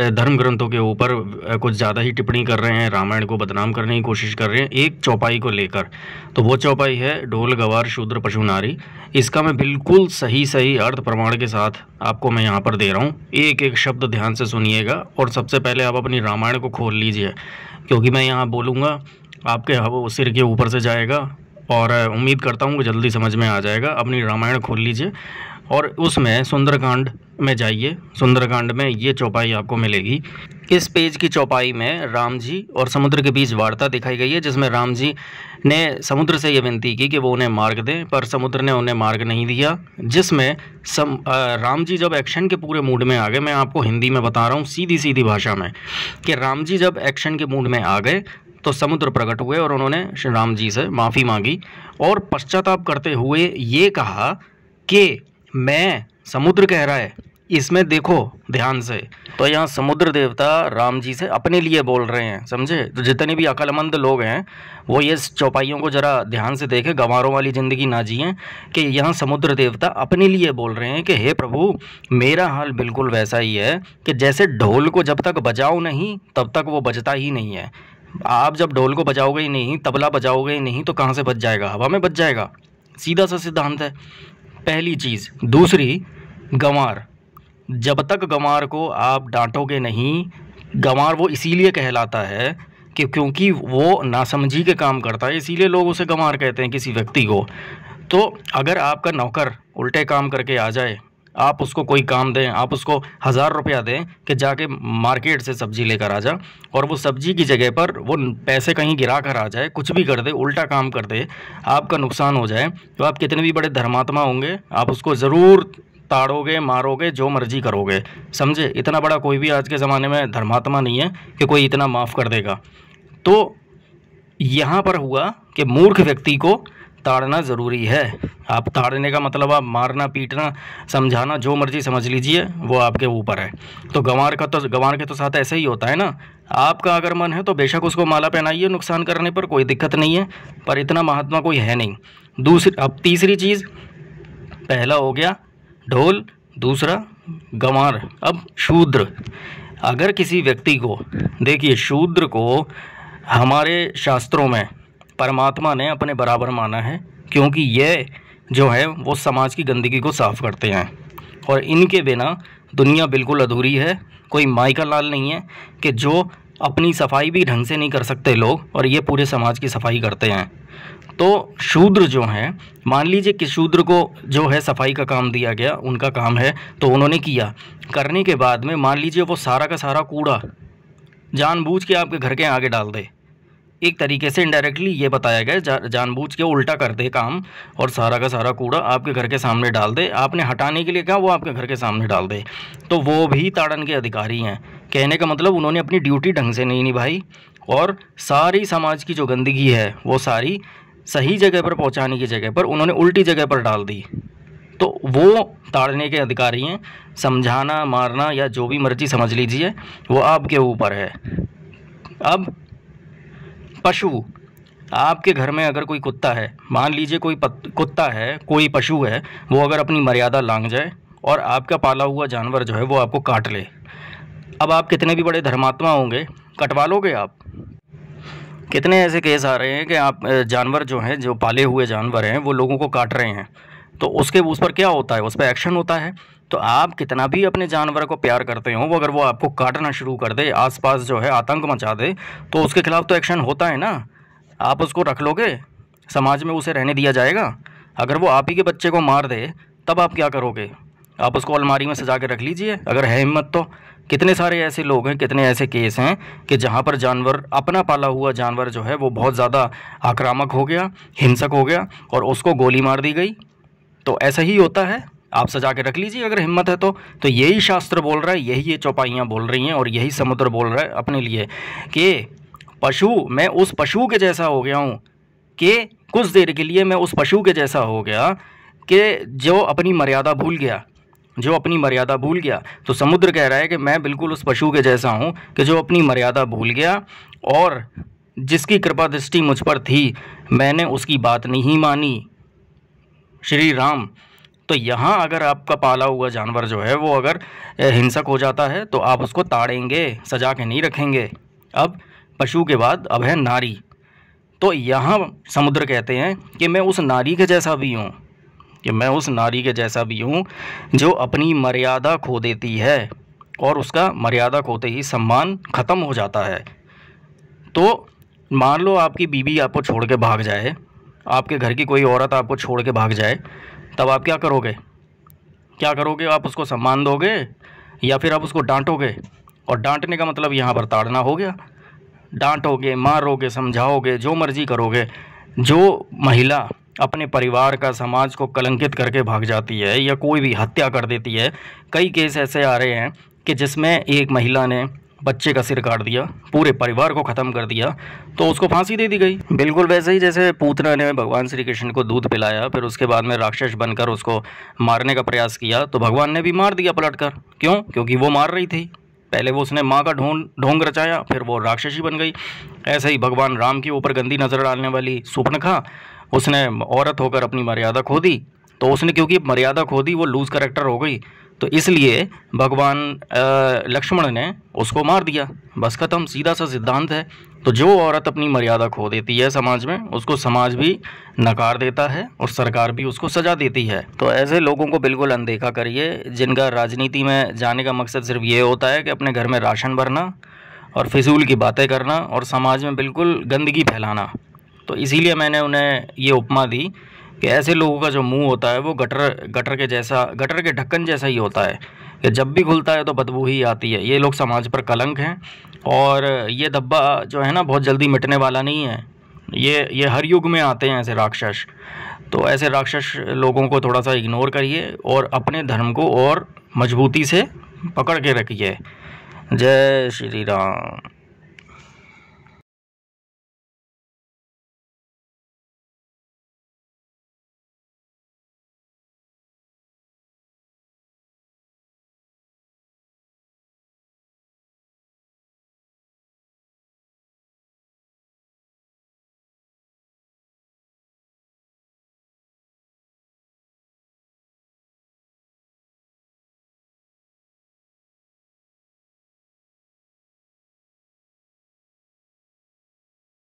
धर्म ग्रंथों के ऊपर कुछ ज़्यादा ही टिप्पणी कर रहे हैं रामायण को बदनाम करने की कोशिश कर रहे हैं एक चौपाई को लेकर तो वो चौपाई है ढोल गवार शूद्र पशु नारी इसका मैं बिल्कुल सही सही अर्थ प्रमाण के साथ आपको मैं यहाँ पर दे रहा हूँ एक एक शब्द ध्यान से सुनिएगा और सबसे पहले आप अपनी रामायण को खोल लीजिए क्योंकि मैं यहाँ बोलूँगा आपके हवा सिर के ऊपर से जाएगा और उम्मीद करता हूँ कि जल्दी समझ में आ जाएगा अपनी रामायण खोल लीजिए और उसमें सुंदरकांड में जाइए सुंदरकांड में ये चौपाई आपको मिलेगी इस पेज की चौपाई में राम जी और समुद्र के बीच वार्ता दिखाई गई है जिसमें राम जी ने समुद्र से ये विनती की कि वो उन्हें मार्ग दें पर समुद्र ने उन्हें मार्ग नहीं दिया जिसमें सम आ, राम जी जब एक्शन के पूरे मूड में आ गए मैं आपको हिंदी में बता रहा हूँ सीधी सीधी भाषा में कि राम जी जब एक्शन के मूड में आ गए तो समुद्र प्रकट हुए और उन्होंने श्री राम जी से माफ़ी मांगी और पश्चाताप करते हुए ये कहा कि मैं समुद्र कह रहा है इसमें देखो ध्यान से तो यहाँ समुद्र देवता राम जी से अपने लिए बोल रहे हैं समझे तो जितने भी अकलमंद लोग हैं वो ये चौपाइयों को ज़रा ध्यान से देखें गंवारों वाली ज़िंदगी ना जिए कि यहाँ समुद्र देवता अपने लिए बोल रहे हैं कि हे प्रभु मेरा हाल बिल्कुल वैसा ही है कि जैसे ढोल को जब तक बजाओ नहीं तब तक वो बजता ही नहीं है आप जब ढोल को बजाओगे ही नहीं तबला बजाओगे ही नहीं तो कहाँ से बच जाएगा हवा में बच जाएगा सीधा सा सिद्धांत है पहली चीज़ दूसरी गंवार जब तक गंवार को आप डांटोगे नहीं गंवार वो इसीलिए कहलाता है कि क्योंकि वो नासमझी के काम करता है इसीलिए लोग उसे गंवार कहते हैं किसी व्यक्ति को तो अगर आपका नौकर उल्टे काम करके आ जाए आप उसको कोई काम दें आप उसको हज़ार रुपया दें कि जाके मार्केट से सब्ज़ी लेकर आ जा और वो सब्ज़ी की जगह पर वो पैसे कहीं गिरा कर आ जाए कुछ भी कर दे उल्टा काम कर दे आपका नुकसान हो जाए तो आप कितने भी बड़े धर्मात्मा होंगे आप उसको ज़रूर ताड़ोगे मारोगे जो मर्जी करोगे समझे इतना बड़ा कोई भी आज के ज़माने में धर्मात्मा नहीं है कि कोई इतना माफ़ कर देगा तो यहाँ पर हुआ कि मूर्ख व्यक्ति को ताड़ना ज़रूरी है आप ताड़ने का मतलब आप मारना पीटना समझाना जो मर्जी समझ लीजिए वो आपके ऊपर है तो गंवार का तो गंवार के तो साथ ऐसे ही होता है ना आपका अगर मन है तो बेशक उसको माला पहनाइए नुकसान करने पर कोई दिक्कत नहीं है पर इतना महात्मा कोई है नहीं दूसरी अब तीसरी चीज़ पहला हो गया ढोल दूसरा गंवार अब शूद्र अगर किसी व्यक्ति को देखिए शूद्र को हमारे शास्त्रों में परमात्मा ने अपने बराबर माना है क्योंकि ये जो है वो समाज की गंदगी को साफ़ करते हैं और इनके बिना दुनिया बिल्कुल अधूरी है कोई माई का लाल नहीं है कि जो अपनी सफाई भी ढंग से नहीं कर सकते लोग और ये पूरे समाज की सफाई करते हैं तो शूद्र जो हैं मान लीजिए कि शूद्र को जो है सफाई का काम दिया गया उनका काम है तो उन्होंने किया करने के बाद में मान लीजिए वो सारा का सारा कूड़ा जानबूझ के आपके घर के आगे डाल दे एक तरीके से इनडायरेक्टली ये बताया गया जा, जानबूझ के उल्टा कर दे काम और सारा का सारा कूड़ा आपके घर के सामने डाल दे आपने हटाने के लिए कहा वो आपके घर के सामने डाल दे तो वो भी ताड़न के अधिकारी हैं कहने का मतलब उन्होंने अपनी ड्यूटी ढंग से नहीं निभाई और सारी समाज की जो गंदगी है वो सारी सही जगह पर पहुँचाने की जगह पर उन्होंने उल्टी जगह पर डाल दी तो वो ताड़ने के अधिकारी हैं समझाना मारना या जो भी मर्जी समझ लीजिए वो आपके ऊपर है अब पशु आपके घर में अगर कोई कुत्ता है मान लीजिए कोई कुत्ता है कोई पशु है वो अगर अपनी मर्यादा लांग जाए और आपका पाला हुआ जानवर जो है वो आपको काट ले अब आप कितने भी बड़े धर्मात्मा होंगे कटवा लोगे आप कितने ऐसे केस आ रहे हैं कि आप जानवर जो हैं जो पाले हुए जानवर हैं वो लोगों को काट रहे हैं तो उसके उस पर क्या होता है उस पर एक्शन होता है तो आप कितना भी अपने जानवर को प्यार करते हो वो अगर वो आपको काटना शुरू कर दे आसपास जो है आतंक मचा दे तो उसके खिलाफ तो एक्शन होता है ना आप उसको रख लोगे समाज में उसे रहने दिया जाएगा अगर वो आप ही के बच्चे को मार दे तब आप क्या करोगे आप उसको अलमारी में सजा के रख लीजिए अगर है हिम्मत तो कितने सारे ऐसे लोग हैं कितने ऐसे केस हैं कि जहाँ पर जानवर अपना पाला हुआ जानवर जो है वो बहुत ज़्यादा आक्रामक हो गया हिंसक हो गया और उसको गोली मार दी गई तो ऐसा ही होता है आप सजा के रख लीजिए अगर हिम्मत है तो तो यही शास्त्र बोल रहा है यही ये चौपाइयाँ बोल रही हैं और यही समुद्र बोल रहा है अपने लिए कि पशु मैं उस पशु के जैसा हो गया हूँ कि कुछ देर के लिए मैं उस पशु के जैसा हो गया कि जो अपनी मर्यादा भूल गया जो अपनी मर्यादा भूल गया तो समुद्र कह रहा है कि मैं बिल्कुल उस पशु के जैसा हूँ कि जो अपनी मर्यादा भूल गया और जिसकी कृपा दृष्टि मुझ पर थी मैंने उसकी बात नहीं मानी श्री राम तो यहाँ अगर आपका पाला हुआ जानवर जो है वो अगर हिंसक हो जाता है तो आप उसको ताड़ेंगे सजा के नहीं रखेंगे अब पशु के बाद अब है नारी तो यहाँ समुद्र कहते हैं कि मैं उस नारी के जैसा भी हूँ कि मैं उस नारी के जैसा भी हूँ जो अपनी मर्यादा खो देती है और उसका मर्यादा खोते ही सम्मान ख़त्म हो जाता है तो मान लो आपकी बीवी आपको छोड़ के भाग जाए आपके घर की कोई औरत आपको छोड़ के भाग जाए तब आप क्या करोगे क्या करोगे आप उसको सम्मान दोगे या फिर आप उसको डांटोगे और डांटने का मतलब यहाँ पर ताड़ना हो गया डांटोगे मारोगे समझाओगे जो मर्जी करोगे जो महिला अपने परिवार का समाज को कलंकित करके भाग जाती है या कोई भी हत्या कर देती है कई केस ऐसे आ रहे हैं कि जिसमें एक महिला ने बच्चे का सिर काट दिया पूरे परिवार को ख़त्म कर दिया तो उसको फांसी दे दी गई बिल्कुल वैसे ही जैसे पूतना ने भगवान श्री कृष्ण को दूध पिलाया फिर उसके बाद में राक्षस बनकर उसको मारने का प्रयास किया तो भगवान ने भी मार दिया पलट कर क्यों क्योंकि वो मार रही थी पहले वो उसने माँ का ढोंग ढोंग रचाया फिर वो राक्षसी बन गई ऐसे ही भगवान राम के ऊपर गंदी नज़र डालने वाली सुपनखा उसने औरत होकर अपनी मर्यादा खो दी तो उसने क्योंकि मर्यादा खो दी वो लूज़ करेक्टर हो गई तो इसलिए भगवान लक्ष्मण ने उसको मार दिया बस ख़त्म सीधा सा सिद्धांत है तो जो औरत अपनी मर्यादा खो देती है समाज में उसको समाज भी नकार देता है और सरकार भी उसको सजा देती है तो ऐसे लोगों को बिल्कुल अनदेखा करिए जिनका राजनीति में जाने का मकसद सिर्फ ये होता है कि अपने घर में राशन भरना और फिजूल की बातें करना और समाज में बिल्कुल गंदगी फैलाना तो इसीलिए मैंने उन्हें ये उपमा दी कि ऐसे लोगों का जो मुंह होता है वो गटर गटर के जैसा गटर के ढक्कन जैसा ही होता है कि जब भी खुलता है तो बदबू ही आती है ये लोग समाज पर कलंक हैं और ये धब्बा जो है ना बहुत जल्दी मिटने वाला नहीं है ये ये हर युग में आते हैं ऐसे राक्षस तो ऐसे राक्षस लोगों को थोड़ा सा इग्नोर करिए और अपने धर्म को और मजबूती से पकड़ के रखिए जय श्री राम